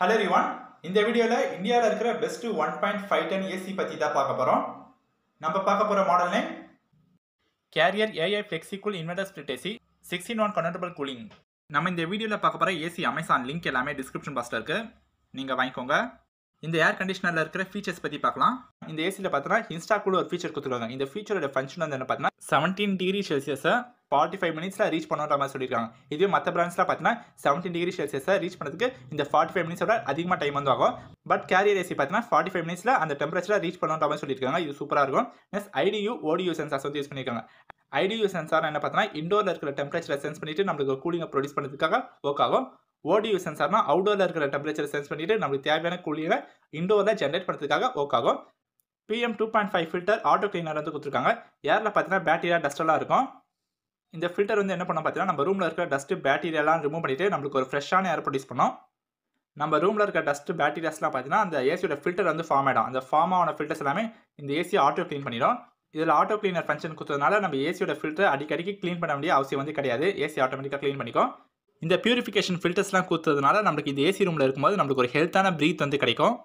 hello ரிவான் இந்த வீடியோவில் இந்தியாவில் இருக்கிற best one point five ton AC பற்றி தான் பார்க்க போகிறோம் நம்ம பார்க்க போகிற மாடல் நேம் கேரியர் ஏஐ ஃப்ளெக்ஸிக்குள் inverter split AC six in one convertible cooling நம்ம இந்த வீடியோவில் பார்க்க போகிற ஏசி அமேசான் லிங்க் எல்லாமே டிஸ்கிரிப்ஷன் பாக்ஸில் இருக்குது நீங்கள் வாங்கிக்கோங்க இந்த ஏர் கண்டிஷனரில் இருக்கிற ஃபீச்சர்ஸ் பற்றி பார்க்கலாம் இந்த ஏசியில் பார்த்தீங்கன்னா இன்ஸ்டா கூட ஒரு ஃபீச்சர் கொடுத்துருவாங்க இந்த ஃபீச்சரோட ஃபங்க்ஷன் வந்து என்ன பார்த்தீங்கன்னா செவன்டீன் டிகிரி செல்சியஸை ஃபார்ட்டி ஃபைவ் மினிட்ஸில் ரீச் பண்ணுற மாதிரி சொல்லியிருக்காங்க இதுவே மற்ற பிராண்ட்ஸில் பார்த்தீங்கன்னா செவன்டீன் டிகிரி செல்சியஸை ரீச் பண்ணுறதுக்கு இந்த ஃபார்ட்டி ஃபைவ் மினிட்ஸோட அதிகமாக டைம் வந்து ஆகும் பட் கேரியர் ஏசி பார்த்தீங்கன்னா ஃபார்ட்டி ஃபைவ் மினிட்ஸில் அந்த டெம்பரேச்சரில் ரீச் பண்ணுற மாதிரி சொல்லியிருக்காங்க இது சூப்பராக இருக்கும் நெஸ் ஐடியூ ஓடியூ சென்சார்ஸ் வந்து யூஸ் பண்ணியிருக்காங்க ஐடியூ சென்சார் என்ன பார்த்தீங்கன்னா இண்டோரில் இருக்கிற டெம்பரேச்சரை சென்ஸ் பண்ணிவிட்டு நம்மளுக்கு கூலிங்கை ப்ரொடியூஸ் பண்ணுறதுக்காக ஒர்க் ஆகும் ஓடியூ சென்சார்னா அவுடோரில் இருக்கிற டெம்பரேச்சர் சென்ஸ் பண்ணிட்டு நம்மளுக்கு தேவையான கூலியை இண்டோரில் ஜென்ரேட் பண்ணுறதுக்காக ஒர்க் ஆகும் PM two point five filter auto cleaner வந்து கொடுத்துருக்காங்க ஏரில் பார்த்தீங்கன்னா பேட்டரியா டஸ்டெல்லாம் இருக்கும் இந்த ஃபில்டர் வந்து என்ன பண்ணோம் பார்த்தீங்கன்னா நம்ம ரூமில் இருக்க டஸ்ட்டு பேட்டீரியாலாம் ரிமூவ் பண்ணிவிட்டு நம்மளுக்கு ஒரு ஃப்ரெஷ்ஷான ஏர் ப்ரொடியூஸ் பண்ணோம் நம்ம ரூமில் இருக்க டஸ்ட்டு பேட்டீரியாஸ்லாம் பார்த்தீங்கன்னா அந்த ஏசியோட ஃபில்டர் வந்து ஃபார்ம் ஆகிடும் அந்த ஃபார்ம் ஆன ஃபில்டர்ஸ் எல்லாமே இந்த ஏசி ஆட்டோ க்ளீன் பண்ணிடும் இதில் ஆட்டோ க்ளீனர் ஃபங்க்ஷன் கொடுத்ததுனால நம்ம ஏசியோட ஃபில்டர் அடிக்கடிக்கு க்ளீன் பண்ண வேண்டிய அவசியம் வந்து கிடையாது ஏசி ஆட்டோமேட்டிக்காக க்ளீன் பண்ணிக்கும் இந்த பியூரிஃபிகேஷன் ஃபில்டர்ஸ்லாம் கொடுத்ததுனால நம்மளுக்கு இந்த ஏசி ரூமில் இருக்கும்போது நம்மளுக்கு ஒரு ஹெல்த்தான ப்ரீத் வந்து கிடைக்கும்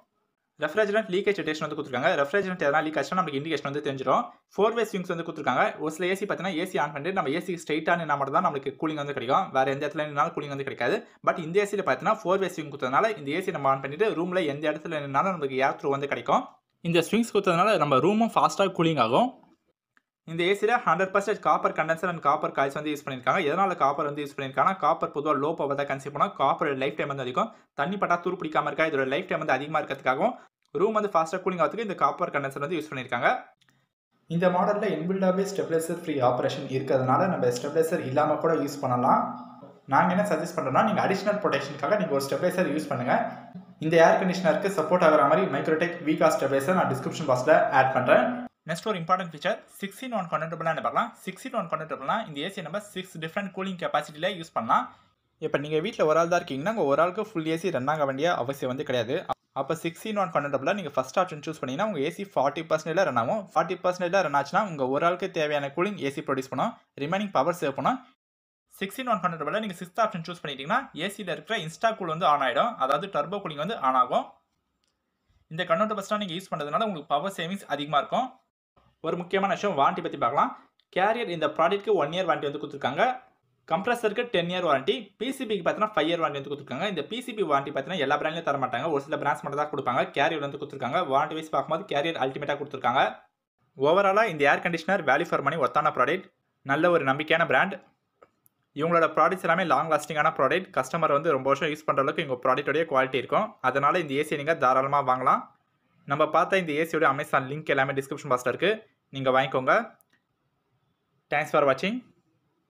ரெஃப்ரிஜரண்ட் லீக்கேஜ் டேஸ்ட் வந்து கொடுத்துருக்காங்க ரெஃப்ரிஜரண்ட் எதனா லீக் ஆச்சுன்னா நமக்கு இண்டிகேஷன் வந்து தெரிஞ்சிடும் ஃபோர் வே ஸ்விங்ஸ் வந்து கொடுத்துருக்காங்க ஒரு சில ஏசி பார்த்தீங்கன்னா ஏசி ஆன் பண்ணிட்டு நம்ம ஏசி ஸ்ட்ரைட்டாக நின்னா மட்டும் தான் நமக்கு கூலிங் வந்து கிடைக்கும் வேறு எந்த இடத்துல நின்னாலும் கூலிங் வந்து கிடைக்காது பட் இந்த ஏசியில் பார்த்தீங்கன்னா ஃபோர் வே ஸ்விங் கொடுத்ததுனால இந்த ஏசி நம்ம ஆன் பண்ணிட்டு ரூமில் எந்த இடத்துல நின்னாலும் நமக்கு ஏர் த்ரூ வந்து கிடைக்கும் இந்த ஸ்விங்ஸ் கொடுத்ததுனால நம்ம ரூமும் ஃபாஸ்ட்டாக கூலிங் ஆகும் இந்த ஏசியில் hundred percentage copper condenser and copper coils வந்து யூஸ் பண்ணியிருக்காங்க எதனால் காப்பர் வந்து யூஸ் பண்ணியிருக்காங்கன்னா காப்பர் பொதுவாக லோ பவர் தான் கன்சியூம் பண்ணால் காப்பர் லைஃப் டைம் வந்து அதிகம் தண்ணி பட்டா தூர் பிடிக்காம இருக்கா இதோட லைஃப் டைம் வந்து அதிகமாக இருக்கிறதுக்காகவும் ரூம் வந்து ஃபாஸ்ட்டாக கூலிங் ஆகிறதுக்கு இந்த காப்பர் கண்டென்சர் வந்து யூஸ் பண்ணியிருக்காங்க இந்த மாடலில் இன்பில்டாவே ஸ்டெப்லைசர் ஃப்ரீ ஆப்ரேஷன் இருக்கிறதுனால நம்ம ஸ்டெப்லைசர் இல்லாமல் கூட யூஸ் பண்ணலாம் நாங்கள் என்ன சஜஸ்ட் பண்ணுறோம்னா நீங்கள் அடிஷ்னல் ப்ரொடெக்ஷனுக்காக நீங்கள் ஒரு ஸ்டெப்லைசர் யூஸ் பண்ணுங்கள் இந்த ஏர் கண்டிஷனருக்கு சப்போர்ட் ஆகிற மாதிரி மைக்ரோடெக் வீகா ஸ்டெப்லைசர் நான் டிஸ்கிரிப்ஷன் பாக்ஸில் ஆட் பண்ணுறேன் நெக்ஸ்ட் ஒரு இம்பார்ட்டன்ட் ஃபீச்சர் இன் ஒன் கண்டக்டபிளான்னு பார்க்கலாம் இன் ஒன் கண்டக்டபிள்னா இந்த ஏசி நம்ம சிக்ஸ் டிஃப்ரெண்ட் கூலிங் கெப்பாசிட்டியில் யூஸ் பண்ணலாம் இப்போ நீங்கள் வீட்டில் ஒரு ஆள் தான் இருக்கீங்கன்னா உங்கள் ஒரு ஆளுக்கு ஃபுல் ஏசி ரன் ஆக வேண்டிய அவசியம் வந்து கிடையாது அப்போ இன் ஒன் கண்டக்டபிளாக நீங்கள் ஃபஸ்ட் ஆப்ஷன் சூஸ் பண்ணிங்கன்னா உங்கள் ஏசி ஃபார்ட்டி பர்சன்டேஜில் ரன் ஆகும் ஃபார்ட்டி பர்சன்டேஜில் ரன் ஆச்சுன்னா உங்கள் ஒரு ஆளுக்கு தேவையான கூலிங் ஏசி ப்ரொடியூஸ் பண்ணணும் ரிமைனிங் பவர் சேவ் பண்ணும் இன் ஒன் கண்டக்டபிளில் நீங்கள் சிக்ஸ்த் ஆப்ஷன் சூஸ் பண்ணிட்டீங்கன்னா ஏசியில் இருக்கிற இன்ஸ்டா கூல் வந்து ஆன் ஆகிடும் அதாவது டர்போ கூலிங் வந்து ஆன் ஆகும் இந்த கண்டக்டர் பஸ்ட்டாக நீங்கள் யூஸ் பண்ணுறதுனால உங்களுக்கு பவர் சேவிங்ஸ் அதிகமாக இருக்கும் ஒரு முக்கியமான விஷயம் வாரண்ட்டி பற்றி பார்க்கலாம் கேரியர் இந்த ப்ராடக்ட்க்கு ஒன் இயர் வாரண்ட்டி வந்து கொடுத்துருக்காங்க கம்ப்ரஸருக்கு டென் இயர் வாரண்ட்டி பிசிபிக்கு பார்த்தீங்கன்னா ஃபைவ் இயர் வாரண்ட்டி வந்து கொடுத்துருக்காங்க இந்த பிசிபி வாரண்ட்டி பார்த்தீங்கன்னா எல்லா பிராண்ட்லையும் தர மாட்டாங்க ஒரு சில பிராண்ட்ஸ் மட்டும் தான் கொடுப்பாங்க கேரியர் வந்து கொடுத்துருக்காங்க வாரண்ட்டி வைஸ் பார்க்கும்போது கேரியர் அல்டிமேட்டாக கொடுத்துருக்காங்க ஓவராலாக இந்த air conditioner value for money ஒத்தான ப்ராடக்ட் நல்ல ஒரு நம்பிக்கையான பிராண்ட் இவங்களோட ப்ராடக்ட்ஸ் எல்லாமே லாங் லாஸ்டிங்கான ப்ராடக்ட் கஸ்டமர் வந்து ரொம்ப வருஷம் யூஸ் பண்ணுற அளவுக்கு இங்கே ப்ராடக்ட்டோடைய குவாலிட்டி இருக்கும் அதனால் இந்த ஏசியை நீங்கள் தாராளமாக வாங்கலாம் நம்ம பார்த்தா இந்த ஏசியோட அமேசான் லிங்க் எல்லாமே டிஸ்கிரிப்ஷன் பாக்ஸில் இருக்குது நீங்கள் வாங்கிக்கோங்க தேங்க்ஸ் ஃபார் வாட்சிங்